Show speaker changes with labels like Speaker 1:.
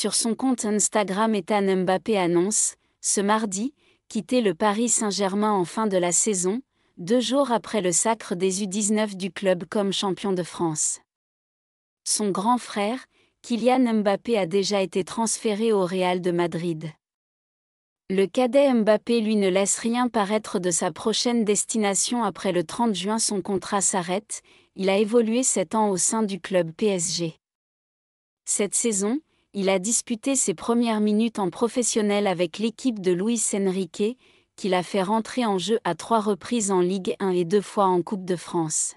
Speaker 1: Sur son compte Instagram, Ethan Mbappé annonce, ce mardi, quitter le Paris Saint-Germain en fin de la saison, deux jours après le sacre des U19 du club comme champion de France. Son grand frère, Kylian Mbappé a déjà été transféré au Real de Madrid. Le cadet Mbappé lui ne laisse rien paraître de sa prochaine destination après le 30 juin son contrat s'arrête, il a évolué 7 ans au sein du club PSG. Cette saison, il a disputé ses premières minutes en professionnel avec l'équipe de Luis Enrique, qui l'a fait rentrer en jeu à trois reprises en Ligue 1 et deux fois
Speaker 2: en Coupe de France.